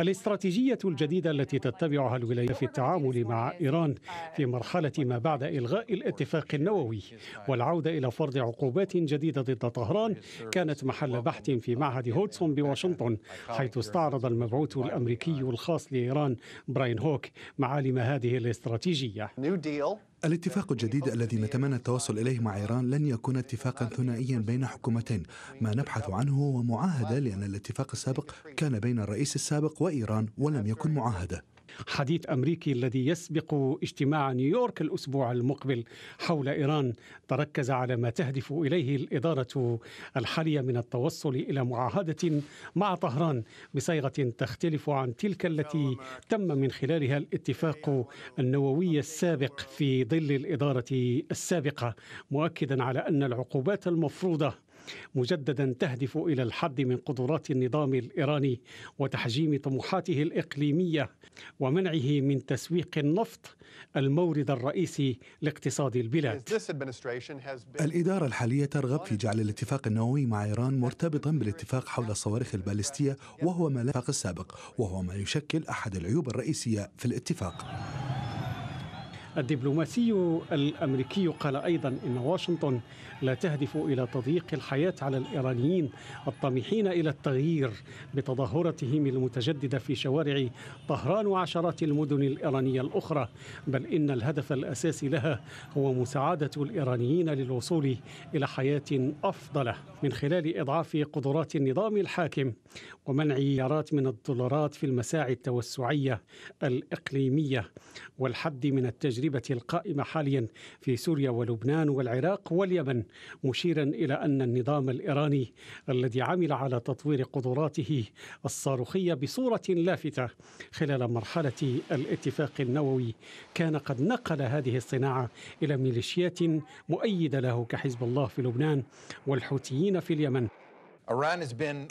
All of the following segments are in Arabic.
الاستراتيجية um, الجديدة التي تتبعها الولايات في التعامل مع إيران uh, في مرحلة ما بعد إلغاء الاتفاق النووي uh, والعودة إلى فرض عقوبات جديدة ضد طهران كانت محل بحث في معهد هودسون بواشنطن حيث استعرض المبعوث الأمريكي الخاص لإيران براين هوك معالم هذه الاستراتيجية الاتفاق الجديد الذي نتمنى التوصل إليه مع إيران لن يكون اتفاقا ثنائيا بين حكومتين ما نبحث عنه هو معاهدة لأن الاتفاق السابق كان بين الرئيس السابق وإيران ولم يكن معاهدة حديث أمريكي الذي يسبق اجتماع نيويورك الأسبوع المقبل حول إيران تركز على ما تهدف إليه الإدارة الحالية من التوصل إلى معاهدة مع طهران بصيغة تختلف عن تلك التي تم من خلالها الاتفاق النووي السابق في ظل الإدارة السابقة مؤكدا على أن العقوبات المفروضة مجددا تهدف الى الحد من قدرات النظام الايراني وتحجيم طموحاته الاقليميه ومنعه من تسويق النفط المورد الرئيسي لاقتصاد البلاد. الاداره الحاليه ترغب في جعل الاتفاق النووي مع ايران مرتبطا بالاتفاق حول الصواريخ البالستيه وهو ما الاتفاق السابق وهو ما يشكل احد العيوب الرئيسيه في الاتفاق. الدبلوماسي الامريكي قال ايضا ان واشنطن لا تهدف الى تضييق الحياه على الايرانيين الطامحين الى التغيير بتظاهرتهم المتجدده في شوارع طهران وعشرات المدن الايرانيه الاخرى بل ان الهدف الاساسي لها هو مساعده الايرانيين للوصول الى حياه افضل من خلال اضعاف قدرات النظام الحاكم ومنع يارات من الدولارات في المساعي التوسعيه الاقليميه والحد من التجريب التجربة القائمة حاليا في سوريا ولبنان والعراق واليمن مشيرا إلى أن النظام الإيراني الذي عمل على تطوير قدراته الصاروخية بصورة لافتة خلال مرحلة الاتفاق النووي كان قد نقل هذه الصناعة إلى ميليشيات مؤيدة له كحزب الله في لبنان والحوثيين في اليمن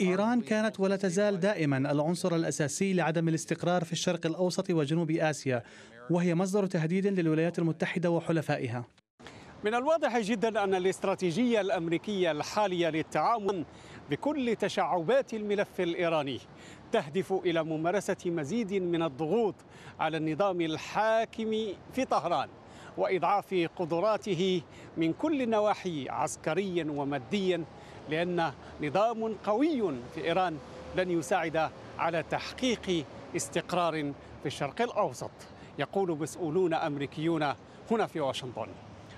إيران كانت ولا تزال دائما العنصر الأساسي لعدم الاستقرار في الشرق الأوسط وجنوب آسيا وهي مصدر تهديد للولايات المتحدة وحلفائها من الواضح جدا أن الاستراتيجية الأمريكية الحالية للتعامل بكل تشعبات الملف الإيراني تهدف إلى ممارسة مزيد من الضغوط على النظام الحاكم في طهران وإضعاف قدراته من كل النواحي عسكريا وماديا لأن نظام قوي في إيران لن يساعد على تحقيق استقرار في الشرق الأوسط يقول مسؤولون أمريكيون هنا في واشنطن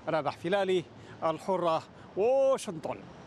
رابح فلالي الحرة واشنطن